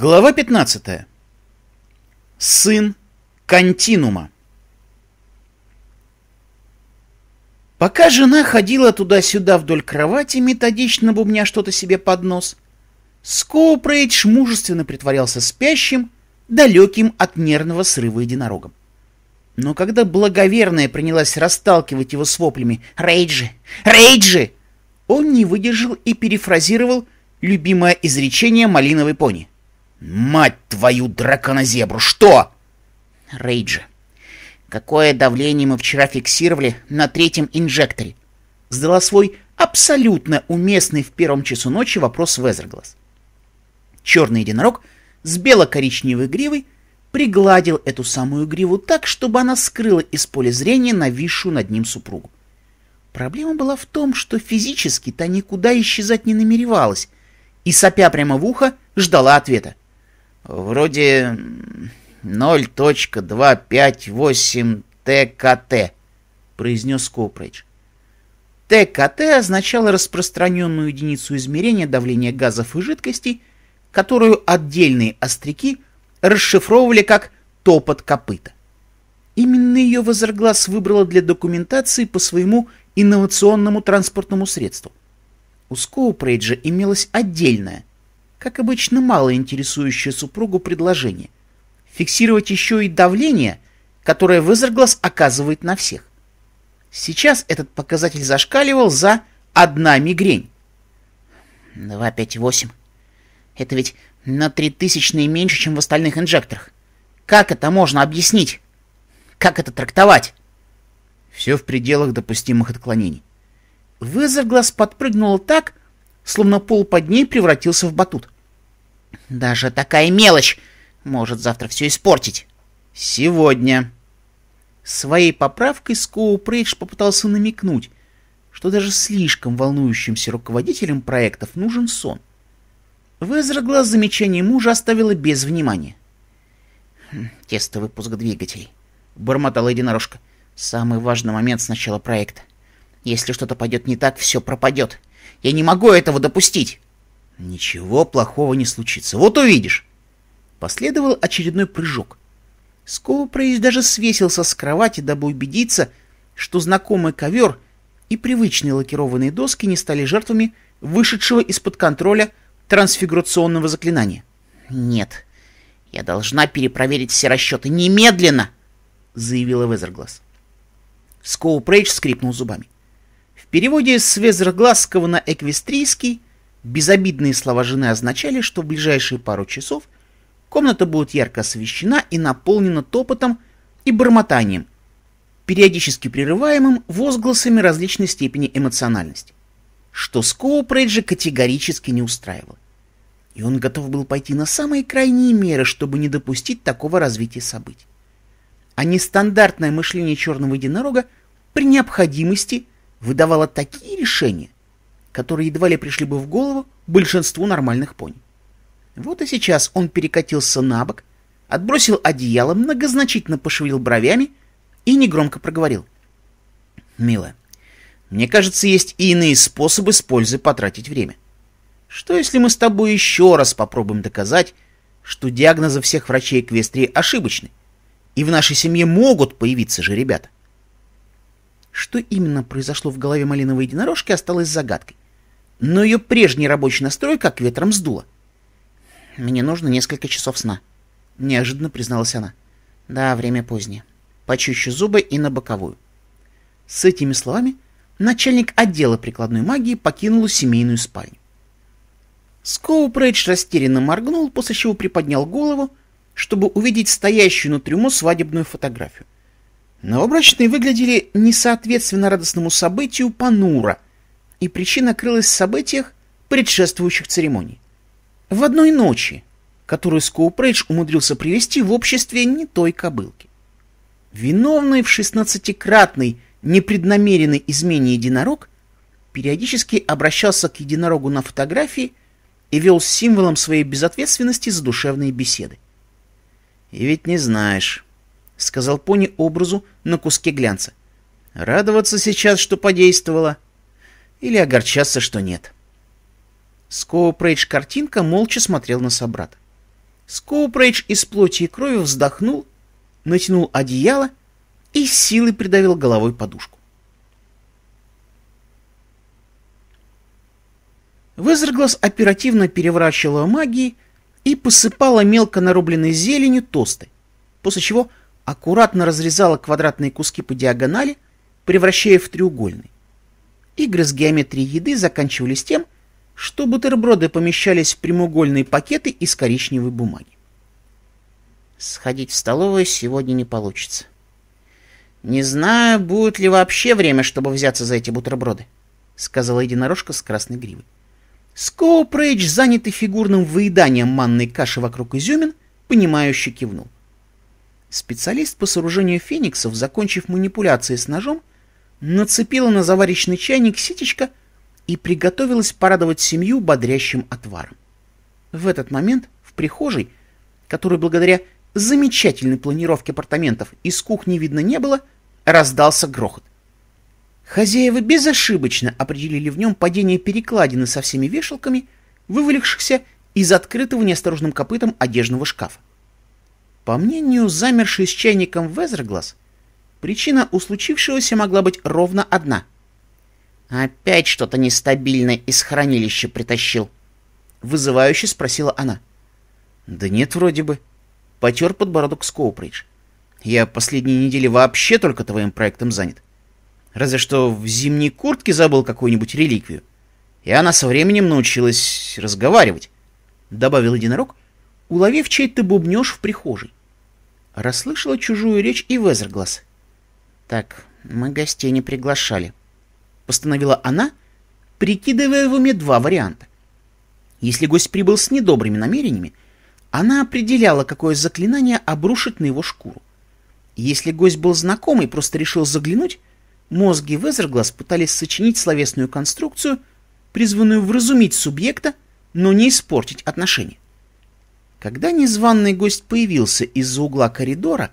Глава 15. Сын континуума. Пока жена ходила туда-сюда вдоль кровати, методично бубня что-то себе под нос, Скоупрейдж мужественно притворялся спящим, далеким от нервного срыва единорогом. Но когда благоверная принялась расталкивать его с воплями «Рейджи! Рейджи!», он не выдержал и перефразировал любимое изречение малиновой пони — «Мать твою, драконозебру, что?» «Рейджи, какое давление мы вчера фиксировали на третьем инжекторе?» Задала свой абсолютно уместный в первом часу ночи вопрос Везерглас. Черный единорог с бело-коричневой гривой пригладил эту самую гриву так, чтобы она скрыла из поля зрения нависшую над ним супругу. Проблема была в том, что физически та никуда исчезать не намеревалась, и, сопя прямо в ухо, ждала ответа. Вроде 0.258 ТКТ, произнес Копридж. ТКТ означало распространенную единицу измерения давления газов и жидкостей, которую отдельные остряки расшифровывали как «топот копыта». Именно ее Возерглас выбрала для документации по своему инновационному транспортному средству. У Скоупрейджа имелась отдельная, как обычно, мало интересующее супругу предложение. Фиксировать еще и давление, которое Вызерглас оказывает на всех. Сейчас этот показатель зашкаливал за одна мигрень. 2,58. Это ведь на три тысячные меньше, чем в остальных инжекторах. Как это можно объяснить? Как это трактовать? Все в пределах допустимых отклонений. Вызов глаз подпрыгнула так, словно пол под ней превратился в батут. Даже такая мелочь может завтра все испортить. Сегодня. Своей поправкой Скоу Прейдж попытался намекнуть, что даже слишком волнующимся руководителям проектов нужен сон. Везер замечание мужа оставила без внимания. «Хм, «Тестовый пуск двигателей», — бормотала единорожка. «Самый важный момент с начала проекта. Если что-то пойдет не так, все пропадет. Я не могу этого допустить!» Ничего плохого не случится. Вот увидишь. Последовал очередной прыжок. Скоупрейс даже свесился с кровати, дабы убедиться, что знакомый ковер и привычные лакированные доски не стали жертвами вышедшего из-под контроля трансфигурационного заклинания. «Нет, я должна перепроверить все расчеты немедленно!» — заявила Везерглаз. Скоупрейдж скрипнул зубами. В переводе с Везерглазского на эквестрийский — Безобидные слова жены означали, что в ближайшие пару часов комната будет ярко освещена и наполнена топотом и бормотанием, периодически прерываемым возгласами различной степени эмоциональности, что Скоупрейджа категорически не устраивало. И он готов был пойти на самые крайние меры, чтобы не допустить такого развития событий. А нестандартное мышление черного единорога при необходимости выдавало такие решения, которые едва ли пришли бы в голову большинству нормальных пони. Вот и сейчас он перекатился на бок, отбросил одеяло, многозначительно пошевелил бровями и негромко проговорил. «Милая, мне кажется, есть и иные способы с пользой потратить время. Что если мы с тобой еще раз попробуем доказать, что диагнозы всех врачей Эквестрии ошибочны, и в нашей семье могут появиться же ребята?» Что именно произошло в голове малиновой единорожки, осталось загадкой. Но ее прежний рабочий настрой как ветром сдуло. «Мне нужно несколько часов сна», — неожиданно призналась она. «Да, время позднее. Почищу зубы и на боковую». С этими словами начальник отдела прикладной магии покинул семейную спальню. Скоупредж растерянно моргнул, после чего приподнял голову, чтобы увидеть стоящую на трюму свадебную фотографию — Новобрачные выглядели несоответственно радостному событию Панура, и причина крылась в событиях, предшествующих церемоний. В одной ночи, которую Скоупрейдж умудрился привести в обществе не той кобылки. Виновный в шестнадцатикратной непреднамеренной измене единорог периодически обращался к единорогу на фотографии и вел символом своей безответственности за душевные беседы. И ведь не знаешь, — сказал пони образу на куске глянца. «Радоваться сейчас, что подействовало, или огорчаться, что нет». Скоупрейдж картинка молча смотрел на собрата. Скоупрейдж из плоти и крови вздохнул, натянул одеяло и силой придавил головой подушку. Вызерглас оперативно переворачивала магии и посыпала мелко нарубленной зеленью тосты, после чего — аккуратно разрезала квадратные куски по диагонали, превращая в треугольный. Игры с геометрией еды заканчивались тем, что бутерброды помещались в прямоугольные пакеты из коричневой бумаги. Сходить в столовую сегодня не получится. «Не знаю, будет ли вообще время, чтобы взяться за эти бутерброды», — сказала единорожка с красной гривой. Скоупрейдж, занятый фигурным выеданием манной каши вокруг изюмин, понимающе кивнул. Специалист по сооружению фениксов, закончив манипуляции с ножом, нацепила на заварочный чайник ситечко и приготовилась порадовать семью бодрящим отваром. В этот момент в прихожей, которой благодаря замечательной планировке апартаментов из кухни видно не было, раздался грохот. Хозяева безошибочно определили в нем падение перекладины со всеми вешалками, вывалившихся из открытого неосторожным копытом одежного шкафа. По мнению замершей с чайником везерглаз, причина у случившегося могла быть ровно одна. «Опять что-то нестабильное из хранилища притащил», — вызывающе спросила она. «Да нет, вроде бы», — потер подбородок Скоупридж. «Я последние недели вообще только твоим проектом занят. Разве что в зимней куртке забыл какую-нибудь реликвию. И она со временем научилась разговаривать», — добавил единорог, уловив чей-то бубнеж в прихожей расслышала чужую речь и Везерглас. «Так, мы гостей не приглашали», — постановила она, прикидывая в уме два варианта. Если гость прибыл с недобрыми намерениями, она определяла, какое заклинание обрушит на его шкуру. Если гость был знакомый и просто решил заглянуть, мозги Везерглаз пытались сочинить словесную конструкцию, призванную вразумить субъекта, но не испортить отношения. Когда незваный гость появился из-за угла коридора,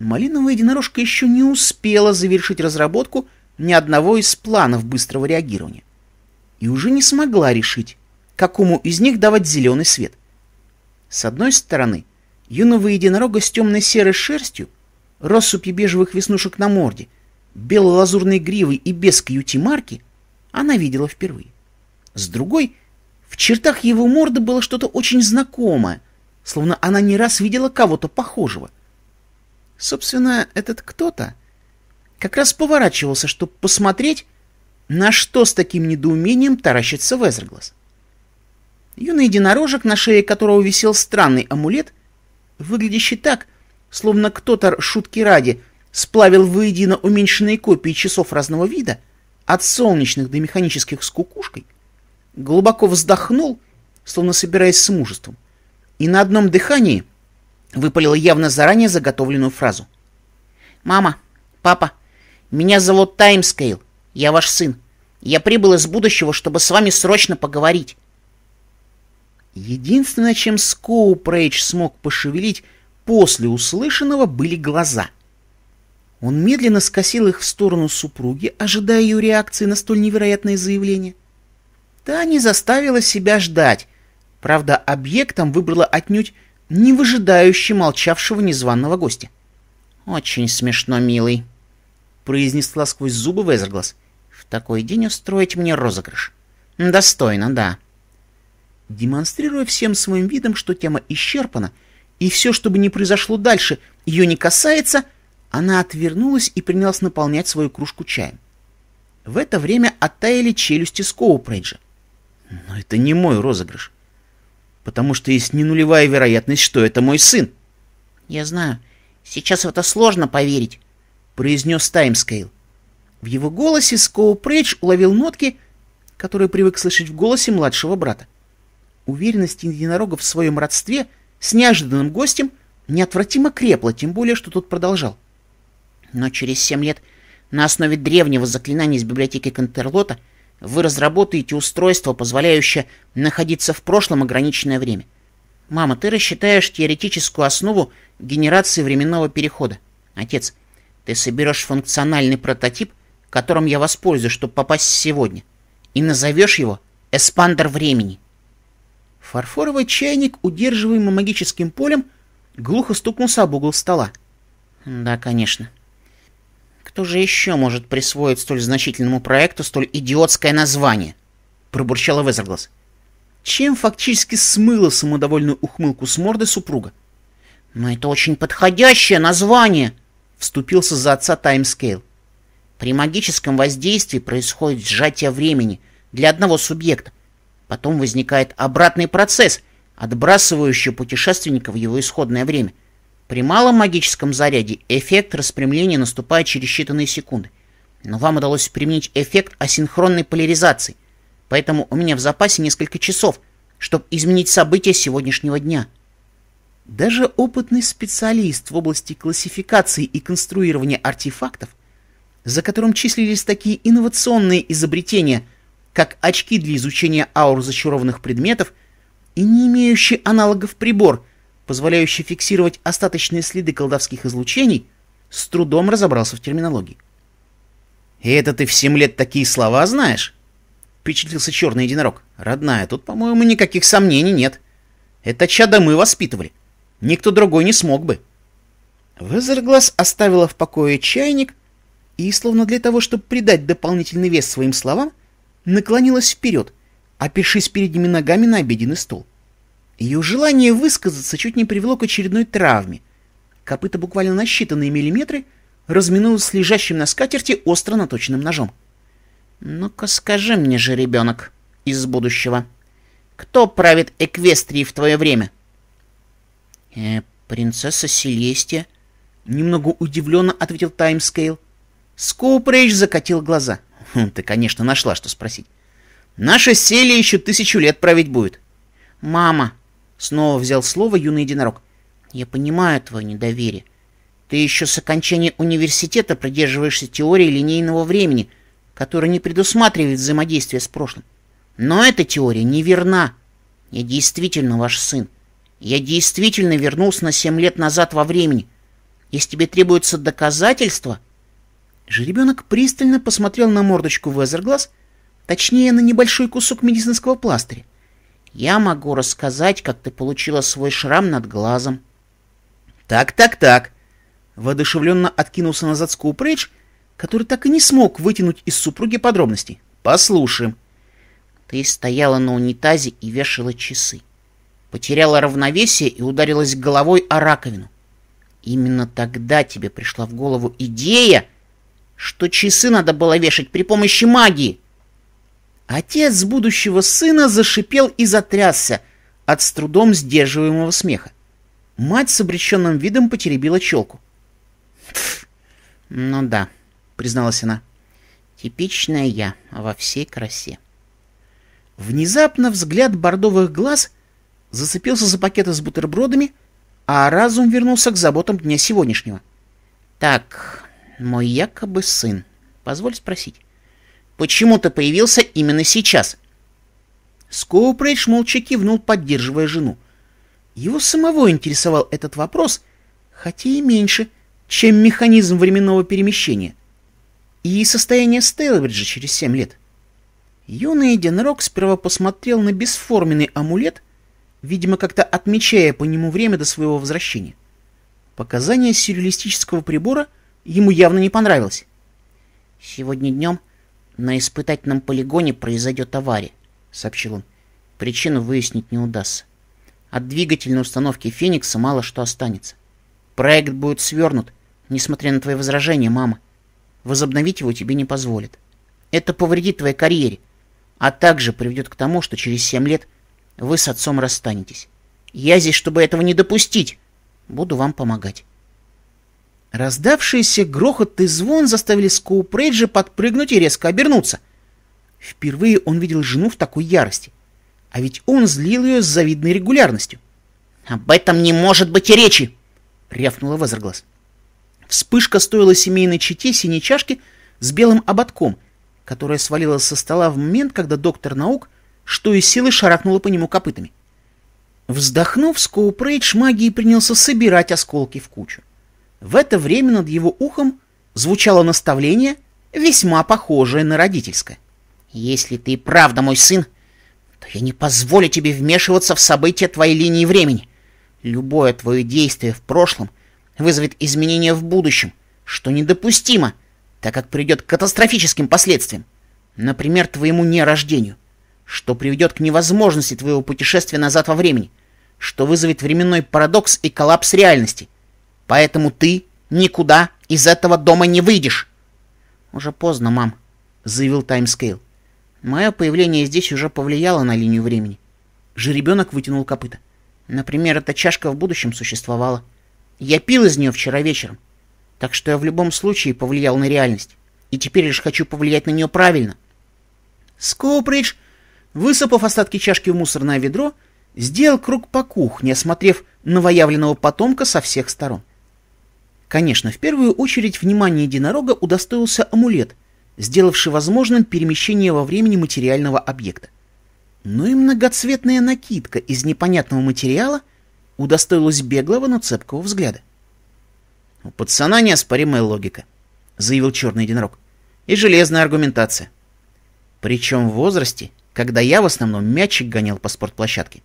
малиновая единорожка еще не успела завершить разработку ни одного из планов быстрого реагирования и уже не смогла решить, какому из них давать зеленый свет. С одной стороны, юного единорога с темной серой шерстью, россыпью бежевых веснушек на морде, бело-лазурной гривой и без кьюти-марки она видела впервые. С другой — чертах его морды было что-то очень знакомое, словно она не раз видела кого-то похожего. Собственно, этот кто-то как раз поворачивался, чтобы посмотреть, на что с таким недоумением таращится Везерглас. Юный единорожек, на шее которого висел странный амулет, выглядящий так, словно кто-то, шутки ради, сплавил воедино уменьшенные копии часов разного вида, от солнечных до механических с кукушкой — глубоко вздохнул, словно собираясь с мужеством, и на одном дыхании выпалил явно заранее заготовленную фразу. «Мама, папа, меня зовут Таймскейл, я ваш сын. Я прибыл из будущего, чтобы с вами срочно поговорить». Единственное, чем Скоуп Рейдж смог пошевелить после услышанного, были глаза. Он медленно скосил их в сторону супруги, ожидая ее реакции на столь невероятное заявление — Та не заставила себя ждать. Правда, объектом выбрала отнюдь не выжидающий молчавшего незваного гостя. «Очень смешно, милый», — произнесла сквозь зубы Везерглас. «В такой день устроить мне розыгрыш». «Достойно, да». Демонстрируя всем своим видом, что тема исчерпана, и все, что бы ни произошло дальше, ее не касается, она отвернулась и принялась наполнять свою кружку чаем. В это время оттаяли челюсти Скоупрейджа. Но это не мой розыгрыш. Потому что есть не нулевая вероятность, что это мой сын. Я знаю. Сейчас в это сложно поверить, произнес Таймскейл. В его голосе Скоу Прейдж уловил нотки, которые привык слышать в голосе младшего брата. Уверенность единорога в своем родстве с неожиданным гостем неотвратимо крепла, тем более, что тот продолжал. Но через семь лет на основе древнего заклинания из библиотеки Кантерлота... Вы разработаете устройство, позволяющее находиться в прошлом ограниченное время. Мама, ты рассчитаешь теоретическую основу генерации временного перехода. Отец, ты соберешь функциональный прототип, которым я воспользуюсь, чтобы попасть сегодня, и назовешь его «Эспандер времени». Фарфоровый чайник, удерживаемый магическим полем, глухо стукнулся об угол стола. «Да, конечно», кто же еще может присвоить столь значительному проекту столь идиотское название? Пробурчала Везерглас. Чем фактически смыла самодовольную ухмылку с морды супруга? Но это очень подходящее название, вступился за отца Таймскейл. При магическом воздействии происходит сжатие времени для одного субъекта. Потом возникает обратный процесс, отбрасывающий путешественника в его исходное время — при малом магическом заряде эффект распрямления наступает через считанные секунды. Но вам удалось применить эффект асинхронной поляризации, поэтому у меня в запасе несколько часов, чтобы изменить события сегодняшнего дня. Даже опытный специалист в области классификации и конструирования артефактов, за которым числились такие инновационные изобретения, как очки для изучения аур зачарованных предметов и не имеющий аналогов прибор – позволяющий фиксировать остаточные следы колдовских излучений, с трудом разобрался в терминологии. «И это ты в семь лет такие слова знаешь?» — впечатлился черный единорог. «Родная, тут, по-моему, никаких сомнений нет. Это чада мы воспитывали. Никто другой не смог бы». Вызерглаз оставила в покое чайник и, словно для того, чтобы придать дополнительный вес своим словам, наклонилась вперед, опершись передними ногами на обеденный стол. Ее желание высказаться чуть не привело к очередной травме. Копыта буквально на считанные миллиметры разминулась с лежащим на скатерти остро наточенным ножом. «Ну-ка скажи мне же, ребенок из будущего, кто правит Эквестрией в твое время?» «Э, принцесса Селестия», — немного удивленно ответил Таймскейл. Скоупрейдж закатил глаза. «Хм, «Ты, конечно, нашла, что спросить. Наша Селия еще тысячу лет править будет». «Мама, Снова взял слово юный единорог. «Я понимаю твое недоверие. Ты еще с окончания университета придерживаешься теории линейного времени, которая не предусматривает взаимодействие с прошлым. Но эта теория неверна. Я действительно ваш сын. Я действительно вернулся на семь лет назад во времени. Если тебе требуются доказательства...» Жеребенок пристально посмотрел на мордочку в Везерглаз, точнее, на небольшой кусок медицинского пластыря. Я могу рассказать, как ты получила свой шрам над глазом. Так, так, так. Водушевленно откинулся назад Скупридж, который так и не смог вытянуть из супруги подробностей. Послушаем. Ты стояла на унитазе и вешала часы. Потеряла равновесие и ударилась головой о раковину. Именно тогда тебе пришла в голову идея, что часы надо было вешать при помощи магии. Отец будущего сына зашипел и затрясся от с трудом сдерживаемого смеха. Мать с обреченным видом потеребила челку. «Ну да», — призналась она, — «типичная я во всей красе». Внезапно взгляд бордовых глаз зацепился за пакеты с бутербродами, а разум вернулся к заботам дня сегодняшнего. «Так, мой якобы сын, позволь спросить» почему-то появился именно сейчас. Скоупрейдж молча кивнул, поддерживая жену. Его самого интересовал этот вопрос, хотя и меньше, чем механизм временного перемещения. И состояние Стейлбриджа через семь лет. Юный Эденрок сперва посмотрел на бесформенный амулет, видимо, как-то отмечая по нему время до своего возвращения. Показания сюрреалистического прибора ему явно не понравилось. «Сегодня днем на испытательном полигоне произойдет авария, сообщил он. Причину выяснить не удастся. От двигательной установки Феникса мало что останется. Проект будет свернут, несмотря на твои возражения, мама. Возобновить его тебе не позволят. Это повредит твоей карьере, а также приведет к тому, что через семь лет вы с отцом расстанетесь. Я здесь, чтобы этого не допустить. Буду вам помогать. Раздавшийся грохот и звон заставили Скоупрейджа подпрыгнуть и резко обернуться. Впервые он видел жену в такой ярости. А ведь он злил ее с завидной регулярностью. «Об этом не может быть и речи!» — рявкнула Вазерглаз. Вспышка стоила семейной чете синей чашки с белым ободком, которая свалилась со стола в момент, когда доктор наук, что из силы, шарахнула по нему копытами. Вздохнув, Скоупрейдж магией принялся собирать осколки в кучу. В это время над его ухом звучало наставление, весьма похожее на родительское. «Если ты правда мой сын, то я не позволю тебе вмешиваться в события твоей линии времени. Любое твое действие в прошлом вызовет изменения в будущем, что недопустимо, так как приведет к катастрофическим последствиям, например, твоему нерождению, что приведет к невозможности твоего путешествия назад во времени, что вызовет временной парадокс и коллапс реальности — Поэтому ты никуда из этого дома не выйдешь. Уже поздно, мам, заявил таймскейл. Мое появление здесь уже повлияло на линию времени. Жеребенок вытянул копыта. Например, эта чашка в будущем существовала. Я пил из нее вчера вечером. Так что я в любом случае повлиял на реальность. И теперь лишь хочу повлиять на нее правильно. Скупридж, высыпав остатки чашки в мусорное ведро, сделал круг по кухне, осмотрев новоявленного потомка со всех сторон. Конечно, в первую очередь внимание единорога удостоился амулет, сделавший возможным перемещение во времени материального объекта. Но и многоцветная накидка из непонятного материала удостоилась беглого, но цепкого взгляда. «У пацана неоспоримая логика», — заявил черный единорог, — «и железная аргументация. Причем в возрасте, когда я в основном мячик гонял по спортплощадке.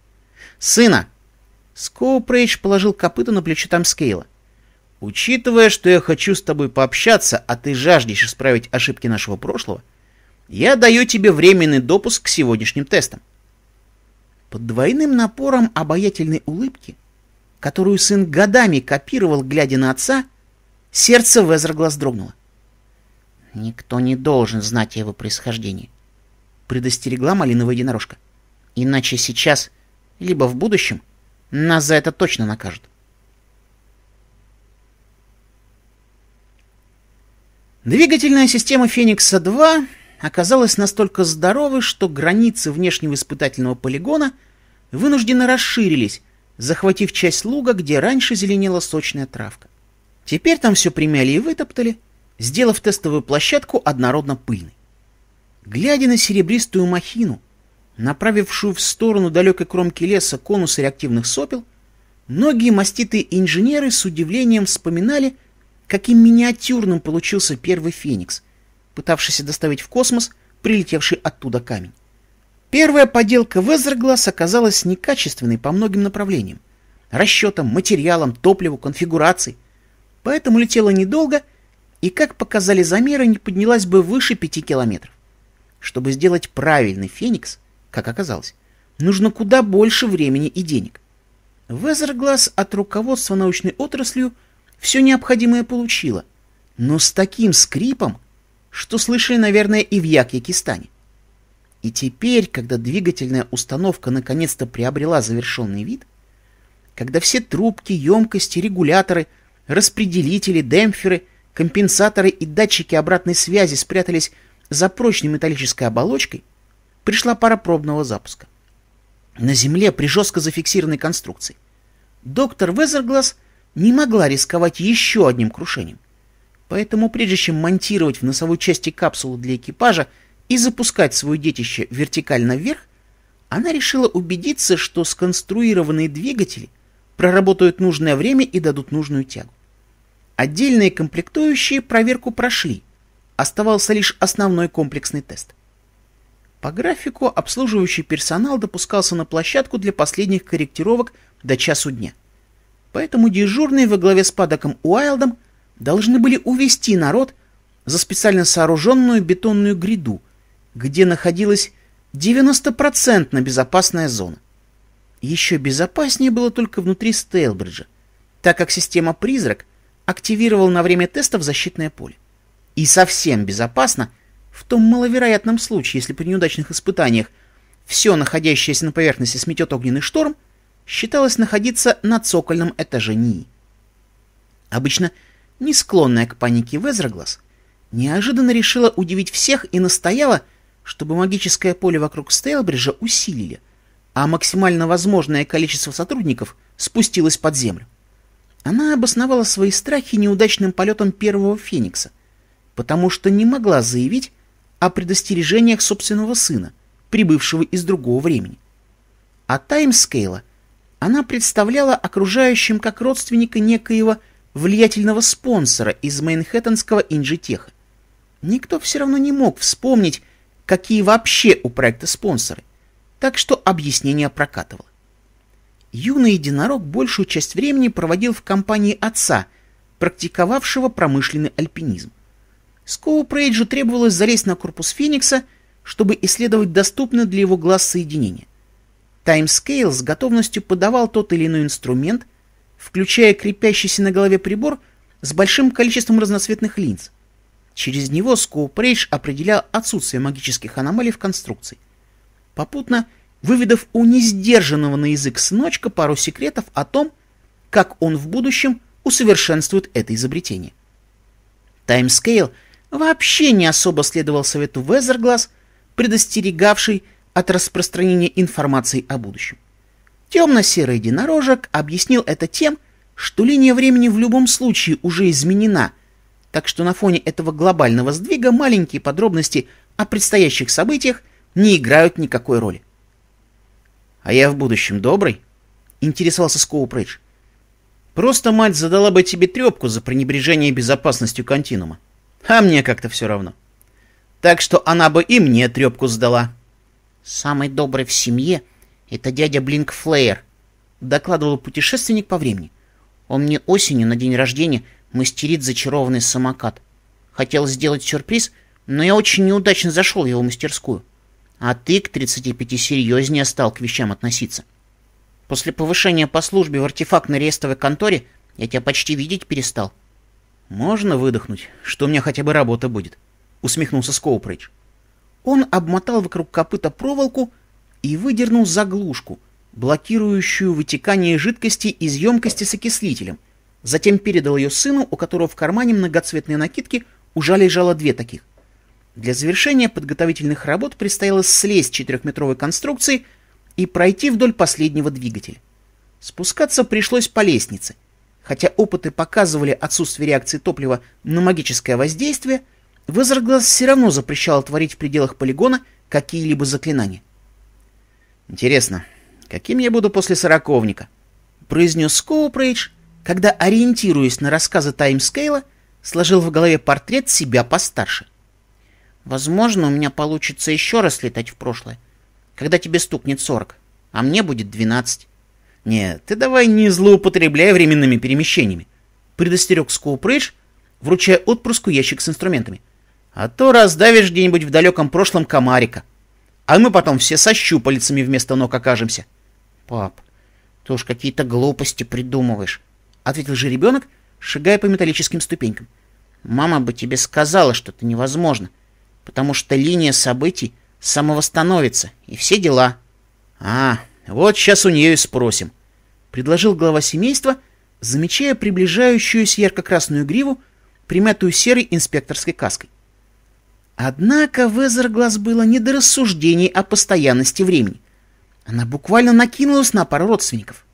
Сына!» Скоупрейдж положил копыта на плечо Тамскейла. Учитывая, что я хочу с тобой пообщаться, а ты жаждешь исправить ошибки нашего прошлого, я даю тебе временный допуск к сегодняшним тестам. Под двойным напором обаятельной улыбки, которую сын годами копировал, глядя на отца, сердце Везерглаз дрогнуло. «Никто не должен знать о его происхождении», — предостерегла малиновая единорожка. «Иначе сейчас, либо в будущем, нас за это точно накажут». Двигательная система «Феникса-2» оказалась настолько здоровой, что границы внешнего испытательного полигона вынужденно расширились, захватив часть луга, где раньше зеленела сочная травка. Теперь там все примяли и вытоптали, сделав тестовую площадку однородно пыльной. Глядя на серебристую махину, направившую в сторону далекой кромки леса конусы реактивных сопел, многие маститые инженеры с удивлением вспоминали, Каким миниатюрным получился первый Феникс, пытавшийся доставить в космос прилетевший оттуда камень. Первая поделка Везергласс оказалась некачественной по многим направлениям. Расчетам, материалам, топливу, конфигурации. Поэтому летела недолго и, как показали замеры, не поднялась бы выше пяти километров. Чтобы сделать правильный Феникс, как оказалось, нужно куда больше времени и денег. Везергласс от руководства научной отраслью – все необходимое получила, но с таким скрипом, что слышали, наверное, и в Якьякистане. И теперь, когда двигательная установка наконец-то приобрела завершенный вид, когда все трубки, емкости, регуляторы, распределители, демпферы, компенсаторы и датчики обратной связи спрятались за прочной металлической оболочкой, пришла пара пробного запуска. На земле при жестко зафиксированной конструкции. Доктор Везерглас не могла рисковать еще одним крушением. Поэтому прежде чем монтировать в носовой части капсулу для экипажа и запускать свое детище вертикально вверх, она решила убедиться, что сконструированные двигатели проработают нужное время и дадут нужную тягу. Отдельные комплектующие проверку прошли, оставался лишь основной комплексный тест. По графику обслуживающий персонал допускался на площадку для последних корректировок до часу дня – Поэтому дежурные во главе с Падоком Уайлдом должны были увести народ за специально сооруженную бетонную гряду, где находилась 90% безопасная зона. Еще безопаснее было только внутри Стейлбриджа, так как система «Призрак» активировала на время тестов защитное поле. И совсем безопасно, в том маловероятном случае, если при неудачных испытаниях все находящееся на поверхности сметет огненный шторм, считалось находиться на цокольном этаже НИИ. Обычно не склонная к панике Везроглас, неожиданно решила удивить всех и настояла, чтобы магическое поле вокруг Стейлбриджа усилили, а максимально возможное количество сотрудников спустилось под землю. Она обосновала свои страхи неудачным полетом первого Феникса, потому что не могла заявить о предостережениях собственного сына, прибывшего из другого времени. А таймскейла — она представляла окружающим как родственника некоего влиятельного спонсора из Мейнхэттенского инжитеха. Никто все равно не мог вспомнить, какие вообще у проекта спонсоры, так что объяснение прокатывало. Юный единорог большую часть времени проводил в компании отца, практиковавшего промышленный альпинизм. Скоу Прейджу требовалось залезть на корпус Феникса, чтобы исследовать доступное для его глаз соединение. Таймскейл с готовностью подавал тот или иной инструмент, включая крепящийся на голове прибор с большим количеством разноцветных линз. Через него Скоупрейдж определял отсутствие магических аномалий в конструкции. Попутно, выведав у несдержанного на язык сыночка пару секретов о том, как он в будущем усовершенствует это изобретение. Таймскейл вообще не особо следовал совету Везерглаз, предостерегавший от распространения информации о будущем. Темно-серый единорожек объяснил это тем, что линия времени в любом случае уже изменена, так что на фоне этого глобального сдвига маленькие подробности о предстоящих событиях не играют никакой роли. «А я в будущем добрый?» — интересовался Скоупрейдж. «Просто мать задала бы тебе трепку за пренебрежение безопасностью континуума. А мне как-то все равно. Так что она бы и мне трепку сдала. «Самый добрый в семье — это дядя Блинк Флеер», — докладывал путешественник по времени. «Он мне осенью на день рождения мастерит зачарованный самокат. Хотел сделать сюрприз, но я очень неудачно зашел в его мастерскую. А ты к 35 серьезнее стал к вещам относиться. После повышения по службе в артефактной рестовой конторе я тебя почти видеть перестал». «Можно выдохнуть, что у меня хотя бы работа будет?» — усмехнулся Скоупридж. Он обмотал вокруг копыта проволоку и выдернул заглушку, блокирующую вытекание жидкости из емкости с окислителем. Затем передал ее сыну, у которого в кармане многоцветные накидки уже лежало две таких. Для завершения подготовительных работ предстояло слезть четырехметровой конструкции и пройти вдоль последнего двигателя. Спускаться пришлось по лестнице. Хотя опыты показывали отсутствие реакции топлива на магическое воздействие – Вызерглаз все равно запрещал творить в пределах полигона какие-либо заклинания. «Интересно, каким я буду после сороковника?» — произнес Скоупрейдж, когда, ориентируясь на рассказы Таймскейла, сложил в голове портрет себя постарше. «Возможно, у меня получится еще раз летать в прошлое, когда тебе стукнет сорок, а мне будет двенадцать». «Нет, ты давай не злоупотребляй временными перемещениями», — предостерег Скоупрейдж, вручая отпрыску ящик с инструментами — а то раздавишь где-нибудь в далеком прошлом комарика. А мы потом все со щупалицами вместо ног окажемся. — Пап, ты уж какие-то глупости придумываешь, — ответил же ребенок, шагая по металлическим ступенькам. — Мама бы тебе сказала, что это невозможно, потому что линия событий самовосстановится, и все дела. — А, вот сейчас у нее и спросим, — предложил глава семейства, замечая приближающуюся ярко-красную гриву, примятую серой инспекторской каской. Однако в Эзерглаз было не до рассуждений о постоянности времени. Она буквально накинулась на пару родственников.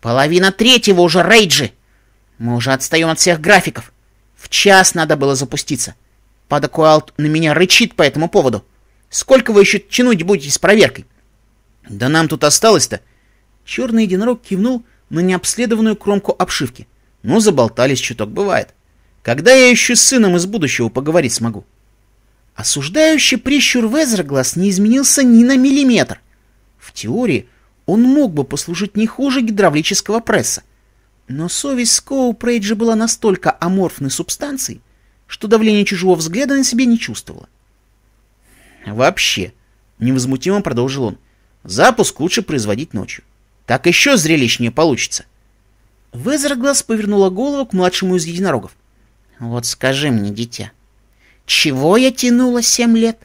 «Половина третьего уже, Рейджи! Мы уже отстаем от всех графиков. В час надо было запуститься. Падакуалт на меня рычит по этому поводу. Сколько вы еще тянуть будете с проверкой?» «Да нам тут осталось-то!» Черный единорог кивнул на необследованную кромку обшивки. «Ну, заболтались чуток, бывает. Когда я еще с сыном из будущего поговорить смогу?» Осуждающий прищур везерглаз не изменился ни на миллиметр. В теории он мог бы послужить не хуже гидравлического пресса. Но совесть Скоу Прейджи была настолько аморфной субстанцией, что давление чужого взгляда на себе не чувствовала. «Вообще», — невозмутимо продолжил он, — «запуск лучше производить ночью. Так еще зрелищнее получится». Везерглаз повернула голову к младшему из единорогов. «Вот скажи мне, дитя, чего я тянула семь лет?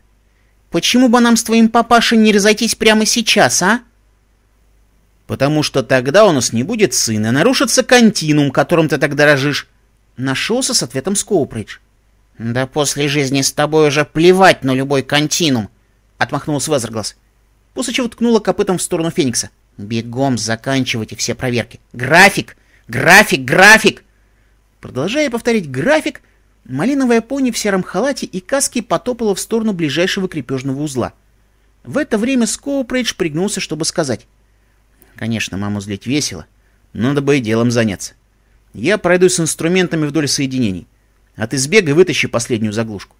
Почему бы нам с твоим папашей не разойтись прямо сейчас, а? Потому что тогда у нас не будет сына, нарушится континуум, которым ты так дорожишь. Нашелся с ответом Скоупридж. Да после жизни с тобой уже плевать на любой континуум, отмахнулся Везерглас. После чего ткнула копытом в сторону Феникса. Бегом заканчивайте все проверки. График! График! График! Продолжая повторить график, Малиновая пони в сером халате и каске потопала в сторону ближайшего крепежного узла. В это время Скоупрейдж пригнулся, чтобы сказать. «Конечно, маму злить весело. Надо бы и делом заняться. Я пройду с инструментами вдоль соединений. А ты сбегай, вытащи последнюю заглушку».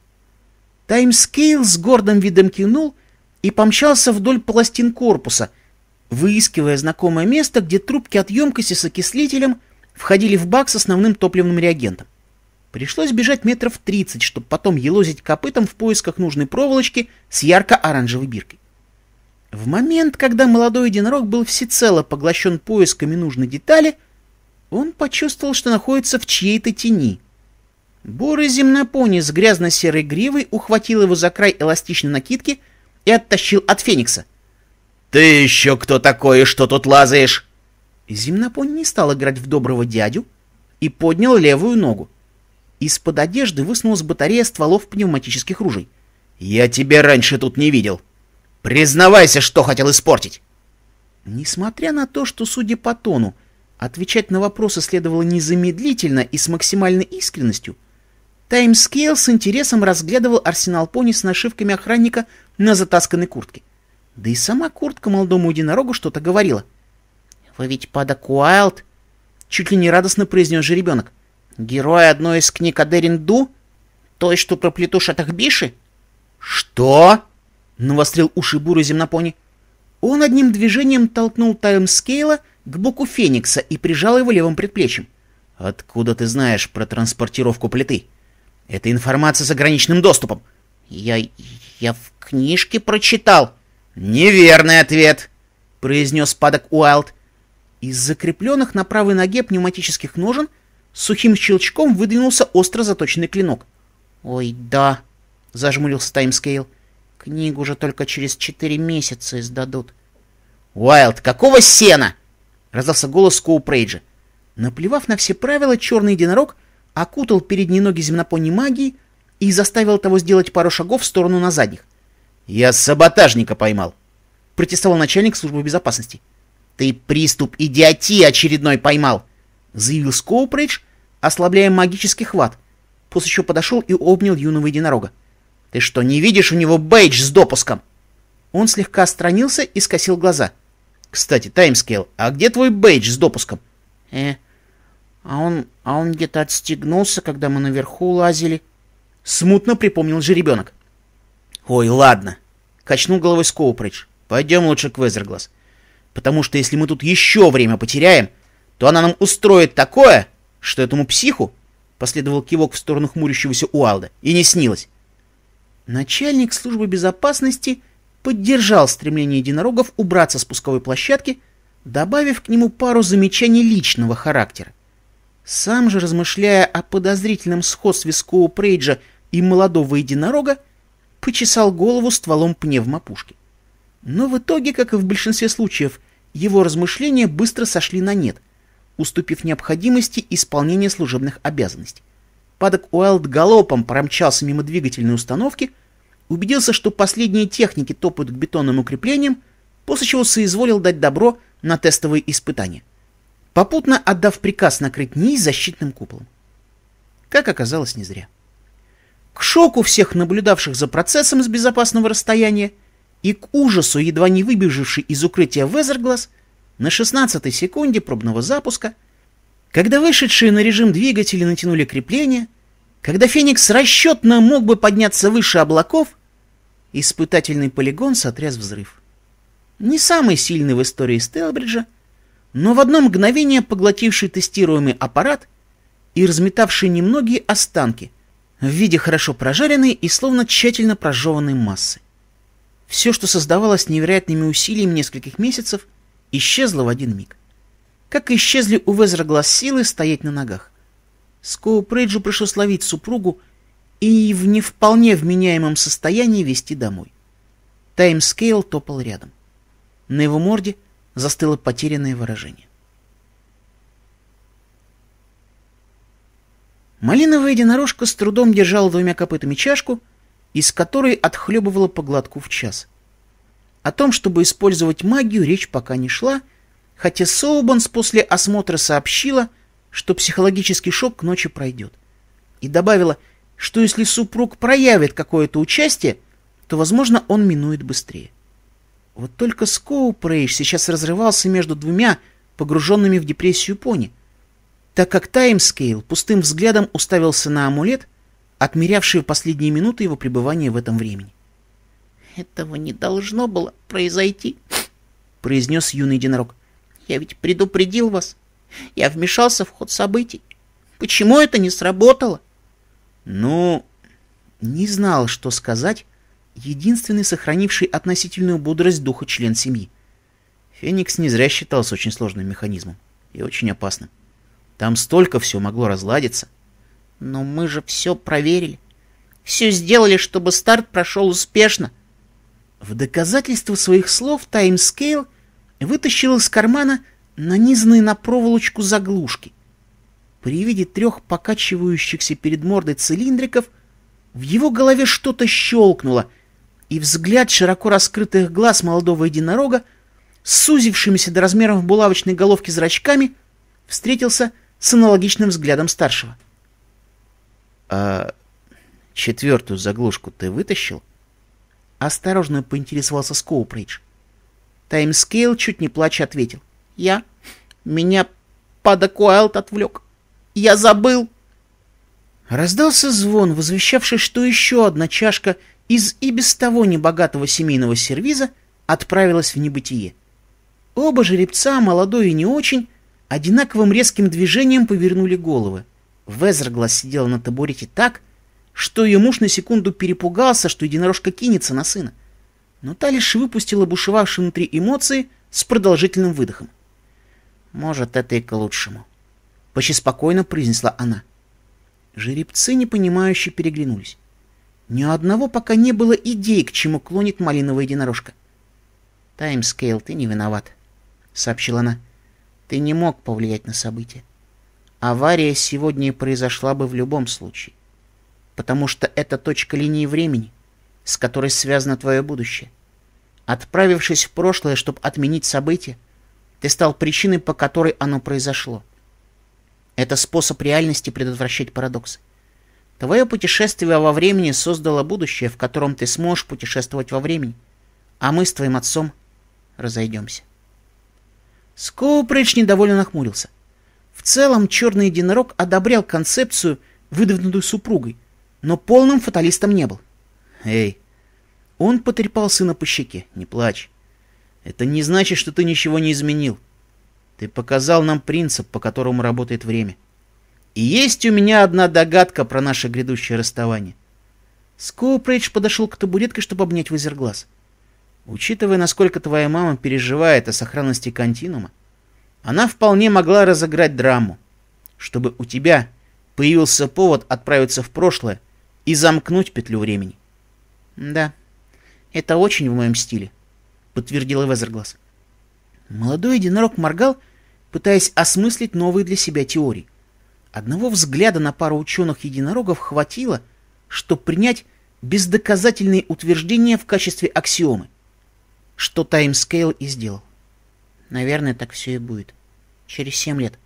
Таймскейл с гордым видом кинул и помчался вдоль пластин корпуса, выискивая знакомое место, где трубки от емкости с окислителем входили в бак с основным топливным реагентом. Пришлось бежать метров 30, чтобы потом елозить копытом в поисках нужной проволочки с ярко-оранжевой биркой. В момент, когда молодой единорог был всецело поглощен поисками нужной детали, он почувствовал, что находится в чьей-то тени. Бурый земнопони с грязно-серой гривой ухватил его за край эластичной накидки и оттащил от Феникса. «Ты еще кто такой и что тут лазаешь?» Земнопони не стал играть в доброго дядю и поднял левую ногу. Из-под одежды высунулась батарея стволов пневматических ружей. «Я тебя раньше тут не видел. Признавайся, что хотел испортить!» Несмотря на то, что, судя по тону, отвечать на вопросы следовало незамедлительно и с максимальной искренностью, Таймскейл с интересом разглядывал арсенал пони с нашивками охранника на затасканной куртке. Да и сама куртка молодому единорогу что-то говорила. «Вы ведь Пада Куайлд?» — чуть ли не радостно произнес же ребенок. Герой одной из книг о Деринду? Той, что про плиту Шатахбиши? Что? Навострил уши Буры земнопони. Он одним движением толкнул таймскейла к боку Феникса и прижал его левым предплечьем. «Откуда ты знаешь про транспортировку плиты? Это информация с ограниченным доступом!» «Я... я в книжке прочитал!» «Неверный ответ!» — произнес падок Уайлд. Из закрепленных на правой ноге пневматических ножен — сухим щелчком выдвинулся остро заточенный клинок. «Ой, да», — зажмурился Таймскейл. «Книгу уже только через четыре месяца издадут». «Уайлд, какого сена?» — раздался голос Коупрейджа. Наплевав на все правила, черный единорог окутал передние ноги земнопони магии и заставил того сделать пару шагов в сторону на задних. «Я саботажника поймал», — протестовал начальник службы безопасности. «Ты приступ идиотии очередной поймал!» заявил Скоупридж, ослабляя магический хват, после чего подошел и обнял юного единорога. «Ты что, не видишь у него бейдж с допуском?» Он слегка отстранился и скосил глаза. «Кстати, Таймскейл, а где твой бейдж с допуском?» «Э, а он, а он где-то отстегнулся, когда мы наверху лазили». Смутно припомнил же ребенок. «Ой, ладно», — качнул головой Скоупридж. «Пойдем лучше к Везерглаз, потому что если мы тут еще время потеряем, — то она нам устроит такое, что этому психу, — последовал кивок в сторону хмурящегося Уалда, — и не снилось. Начальник службы безопасности поддержал стремление единорогов убраться с пусковой площадки, добавив к нему пару замечаний личного характера. Сам же, размышляя о подозрительном сходстве Скоу Прейджа и молодого единорога, почесал голову стволом пневмопушки. Но в итоге, как и в большинстве случаев, его размышления быстро сошли на нет — уступив необходимости исполнения служебных обязанностей. Падок Уайлд галопом промчался мимо двигательной установки, убедился, что последние техники топают к бетонным укреплениям, после чего соизволил дать добро на тестовые испытания, попутно отдав приказ накрыть низ защитным куполом. Как оказалось, не зря. К шоку всех наблюдавших за процессом с безопасного расстояния и к ужасу, едва не выбежавший из укрытия Везерглаз, — на 16 секунде пробного запуска, когда вышедшие на режим двигатели натянули крепление, когда «Феникс» расчетно мог бы подняться выше облаков, испытательный полигон сотряс взрыв. Не самый сильный в истории Стелбриджа, но в одно мгновение поглотивший тестируемый аппарат и разметавший немногие останки в виде хорошо прожаренной и словно тщательно прожеванной массы. Все, что создавалось невероятными усилиями нескольких месяцев — исчезла в один миг. Как исчезли у глаз силы стоять на ногах. Скоупрейджу пришлось ловить супругу и в не вполне вменяемом состоянии вести домой. Таймскейл топал рядом. На его морде застыло потерянное выражение. Малиновая единорожка с трудом держала двумя копытами чашку, из которой отхлебывала по глотку в час — о том, чтобы использовать магию, речь пока не шла, хотя Соубанс после осмотра сообщила, что психологический шок к ночи пройдет. И добавила, что если супруг проявит какое-то участие, то, возможно, он минует быстрее. Вот только Скоупрейш сейчас разрывался между двумя погруженными в депрессию пони, так как Таймскейл пустым взглядом уставился на амулет, отмерявший последние минуты его пребывания в этом времени. Этого не должно было произойти, произнес юный единорог. Я ведь предупредил вас. Я вмешался в ход событий. Почему это не сработало? Ну, не знал, что сказать, единственный сохранивший относительную бодрость духа член семьи. Феникс не зря считался очень сложным механизмом и очень опасным. Там столько все могло разладиться. Но мы же все проверили. Все сделали, чтобы старт прошел успешно, в доказательство своих слов Таймскейл вытащил из кармана нанизанные на проволочку заглушки. При виде трех покачивающихся перед мордой цилиндриков в его голове что-то щелкнуло, и взгляд широко раскрытых глаз молодого единорога, сузившимися до размеров булавочной головки зрачками, встретился с аналогичным взглядом старшего. — А четвертую заглушку ты вытащил? — Осторожно поинтересовался Скоупридж. Таймскейл чуть не плача ответил. Я? Меня падок отвлек. Я забыл. Раздался звон, возвещавший, что еще одна чашка из и без того небогатого семейного сервиза отправилась в небытие. Оба жеребца, молодой и не очень, одинаковым резким движением повернули головы. Везерглас сидела на табурете так, что ее муж на секунду перепугался, что единорожка кинется на сына. Но та лишь выпустила бушевавшие внутри эмоции с продолжительным выдохом. «Может, это и к лучшему», — почти спокойно произнесла она. Жеребцы, непонимающе, переглянулись. Ни одного пока не было идей, к чему клонит малиновая единорожка. «Таймскейл, ты не виноват», — сообщила она. «Ты не мог повлиять на события. Авария сегодня произошла бы в любом случае потому что это точка линии времени, с которой связано твое будущее. Отправившись в прошлое, чтобы отменить событие, ты стал причиной, по которой оно произошло. Это способ реальности предотвращать парадоксы. Твое путешествие во времени создало будущее, в котором ты сможешь путешествовать во времени, а мы с твоим отцом разойдемся. Скупрыч недовольно нахмурился. В целом черный единорог одобрял концепцию, выдвинутую супругой, но полным фаталистом не был. «Эй!» Он потрепал сына по щеке. «Не плачь. Это не значит, что ты ничего не изменил. Ты показал нам принцип, по которому работает время. И есть у меня одна догадка про наше грядущее расставание». Скоупрейдж подошел к табуретке, чтобы обнять Вазерглаз. «Учитывая, насколько твоя мама переживает о сохранности континуума, она вполне могла разыграть драму, чтобы у тебя появился повод отправиться в прошлое и замкнуть петлю времени. «Да, это очень в моем стиле», — подтвердила Везерглаз. Молодой единорог моргал, пытаясь осмыслить новые для себя теории. Одного взгляда на пару ученых-единорогов хватило, чтобы принять бездоказательные утверждения в качестве аксиомы, что Таймскейл и сделал. Наверное, так все и будет. Через семь лет.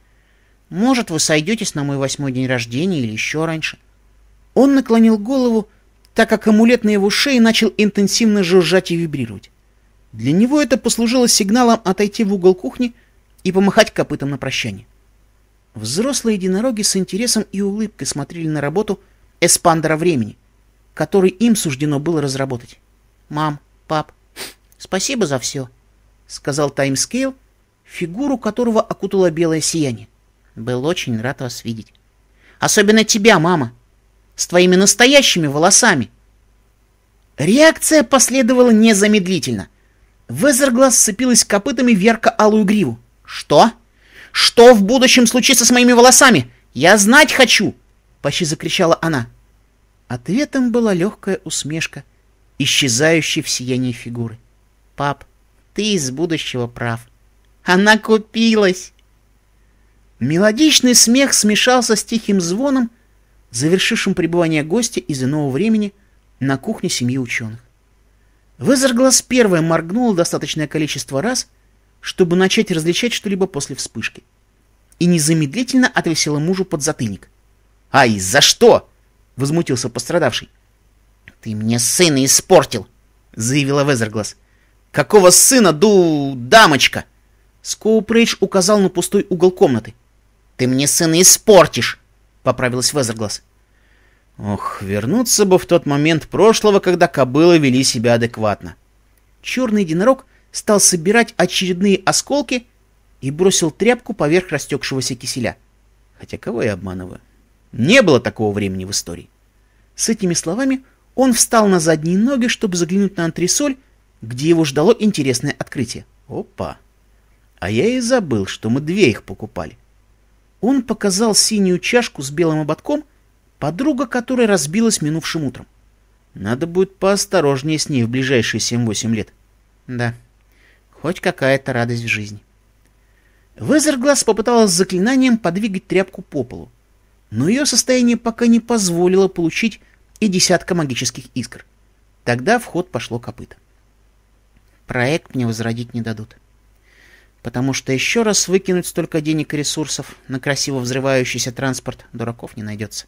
Может, вы сойдетесь на мой восьмой день рождения или еще раньше. Он наклонил голову, так как амулет на его шее начал интенсивно жужжать и вибрировать. Для него это послужило сигналом отойти в угол кухни и помахать копытом на прощание. Взрослые единороги с интересом и улыбкой смотрели на работу эспандера времени, который им суждено было разработать. «Мам, пап, спасибо за все», — сказал Таймскейл, фигуру которого окутало белое сияние. «Был очень рад вас видеть». «Особенно тебя, мама», с твоими настоящими волосами. Реакция последовала незамедлительно. Везерглаз сцепилась копытами в ярко-алую гриву. «Что? Что в будущем случится с моими волосами? Я знать хочу!» Почти закричала она. Ответом была легкая усмешка, исчезающая в сиянии фигуры. «Пап, ты из будущего прав. Она купилась!» Мелодичный смех смешался с тихим звоном, завершившим пребывание гостя из иного времени на кухне семьи ученых. Вызерглаз первая моргнула достаточное количество раз, чтобы начать различать что-либо после вспышки. И незамедлительно отвесила мужу под затыльник. «Ай, за что?» — возмутился пострадавший. «Ты мне сына испортил!» — заявила Везерглаз. «Какого сына, ду... дамочка?» Скоупрейдж указал на пустой угол комнаты. «Ты мне сына испортишь!» — поправилась Везерглаз. Ох, вернуться бы в тот момент прошлого, когда кобылы вели себя адекватно. Черный единорог стал собирать очередные осколки и бросил тряпку поверх растекшегося киселя. Хотя кого я обманываю? Не было такого времени в истории. С этими словами он встал на задние ноги, чтобы заглянуть на антресоль, где его ждало интересное открытие. Опа! А я и забыл, что мы две их покупали. Он показал синюю чашку с белым ободком — Подруга, которая разбилась минувшим утром. Надо будет поосторожнее с ней в ближайшие 7-8 лет. Да, хоть какая-то радость в жизни. Везерглаз попыталась заклинанием подвигать тряпку по полу, но ее состояние пока не позволило получить и десятка магических искр. Тогда в ход пошло копыто. Проект мне возродить не дадут. Потому что еще раз выкинуть столько денег и ресурсов на красиво взрывающийся транспорт дураков не найдется.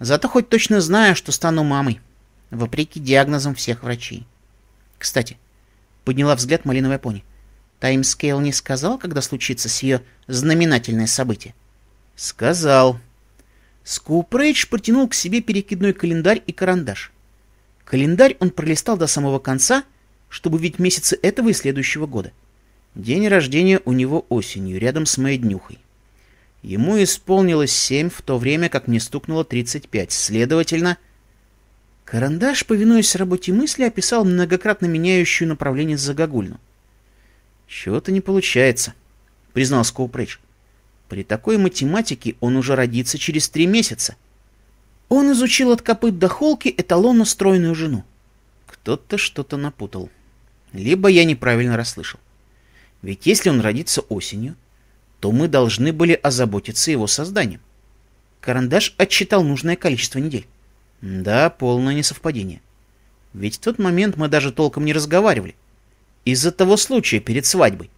Зато хоть точно знаю, что стану мамой, вопреки диагнозам всех врачей. Кстати, подняла взгляд малиновая пони. Таймскейл не сказал, когда случится с ее знаменательное событие? Сказал. Скупрейдж протянул к себе перекидной календарь и карандаш. Календарь он пролистал до самого конца, чтобы видеть месяцы этого и следующего года. День рождения у него осенью, рядом с моей днюхой. Ему исполнилось семь, в то время как мне стукнуло тридцать пять. Следовательно... Карандаш, повинуясь работе мысли, описал многократно меняющую направление загогульну. «Чего-то не получается», — признал Скоупридж. «При такой математике он уже родится через три месяца». Он изучил от копыт до холки эталонно стройную жену. Кто-то что-то напутал. Либо я неправильно расслышал. Ведь если он родится осенью, то мы должны были озаботиться его созданием. Карандаш отсчитал нужное количество недель. Да, полное несовпадение. Ведь в тот момент мы даже толком не разговаривали. Из-за того случая перед свадьбой.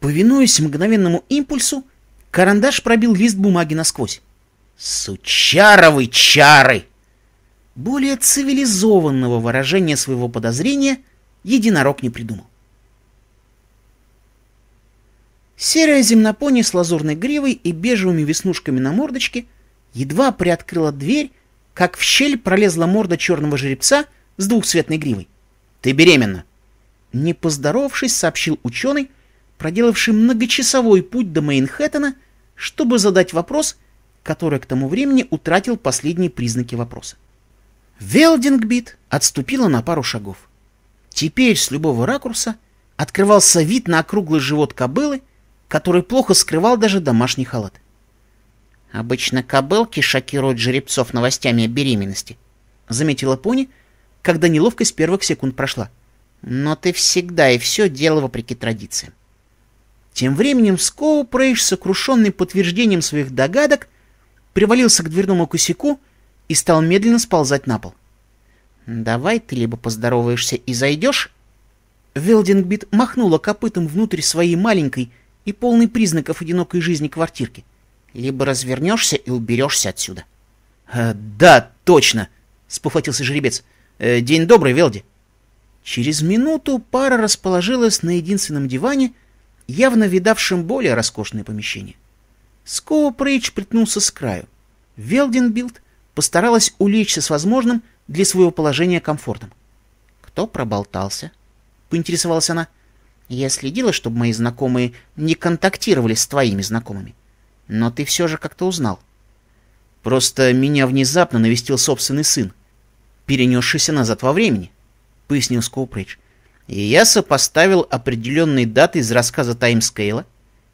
Повинуясь мгновенному импульсу, карандаш пробил лист бумаги насквозь. Сучаровый чары!» Более цивилизованного выражения своего подозрения единорог не придумал. Серая земнопони с лазурной гривой и бежевыми веснушками на мордочке едва приоткрыла дверь, как в щель пролезла морда черного жеребца с двухцветной гривой. «Ты беременна!» Не поздоровавшись, сообщил ученый, проделавший многочасовой путь до Мейнхэттена, чтобы задать вопрос, который к тому времени утратил последние признаки вопроса. Велдингбит отступила на пару шагов. Теперь с любого ракурса открывался вид на округлый живот кобылы, который плохо скрывал даже домашний халат. «Обычно кобылки шокируют жеребцов новостями о беременности», — заметила пони, когда неловкость первых секунд прошла. «Но ты всегда и все дело вопреки традициям». Тем временем Скоупрейш, сокрушенный подтверждением своих догадок, привалился к дверному косяку и стал медленно сползать на пол. «Давай ты либо поздороваешься и зайдешь...» Велдингбит махнула копытом внутрь своей маленькой, и полный признаков одинокой жизни квартирки. Либо развернешься и уберешься отсюда. «Э, «Да, точно!» — спохватился жеребец. «Э, «День добрый, Велди!» Через минуту пара расположилась на единственном диване, явно видавшем более роскошное помещение. Скоу Прейдж притнулся с краю. Велденбилд постаралась улечься с возможным для своего положения комфортом. «Кто проболтался?» — поинтересовалась она. Я следила, чтобы мои знакомые не контактировали с твоими знакомыми. Но ты все же как-то узнал. Просто меня внезапно навестил собственный сын, перенесшийся назад во времени, — пояснил Скоупридж. И я сопоставил определенные даты из рассказа Таймскейла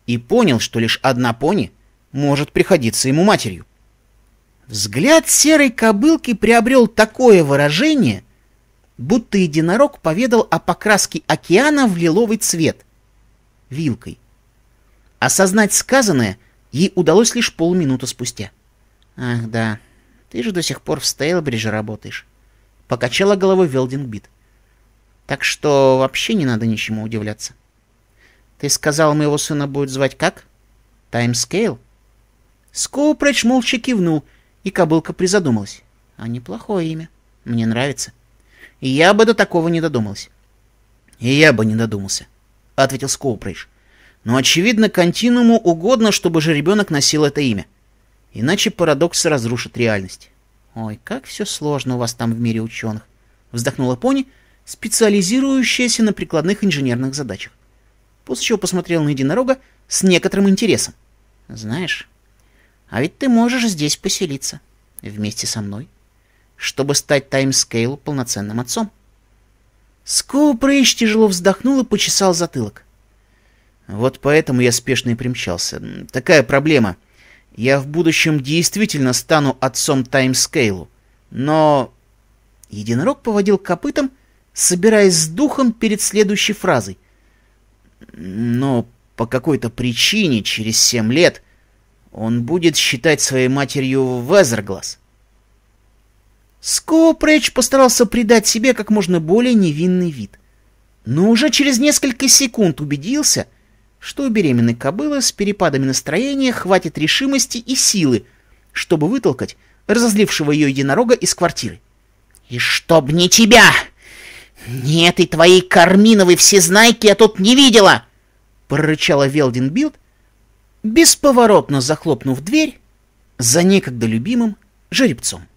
и понял, что лишь одна пони может приходиться ему матерью. Взгляд серой кобылки приобрел такое выражение — будто единорог поведал о покраске океана в лиловый цвет. Вилкой. Осознать сказанное ей удалось лишь полминуты спустя. «Ах, да, ты же до сих пор в Стейлбридже работаешь», — покачала головой Велдингбит. «Так что вообще не надо ничему удивляться». «Ты сказал, моего сына будет звать как?» «Таймскейл?» Скоупредж молча кивнул, и кобылка призадумалась. «А неплохое имя. Мне нравится». Я бы до такого не додумался. Я бы не додумался, ответил Скоупрейдж. Но, очевидно, континууму угодно, чтобы же ребенок носил это имя. Иначе парадокс разрушит реальность. Ой, как все сложно у вас там в мире ученых, вздохнула Пони, специализирующаяся на прикладных инженерных задачах. После чего посмотрел на единорога с некоторым интересом. Знаешь, а ведь ты можешь здесь поселиться вместе со мной. — чтобы стать таймскейлу полноценным отцом. Скоу Прейш тяжело вздохнул и почесал затылок. Вот поэтому я спешно и примчался. Такая проблема. Я в будущем действительно стану отцом таймскейлу. Но... Единорог поводил копытом, собираясь с духом перед следующей фразой. Но по какой-то причине через семь лет он будет считать своей матерью Везерглас. Скопрэч постарался придать себе как можно более невинный вид. Но уже через несколько секунд убедился, что у беременной кобылы с перепадами настроения хватит решимости и силы, чтобы вытолкать разозлившего ее единорога из квартиры. «И чтоб не тебя! ни этой твоей карминовой всезнайки я тут не видела!» — прорычала Велдин бесповоротно захлопнув дверь за некогда любимым жеребцом.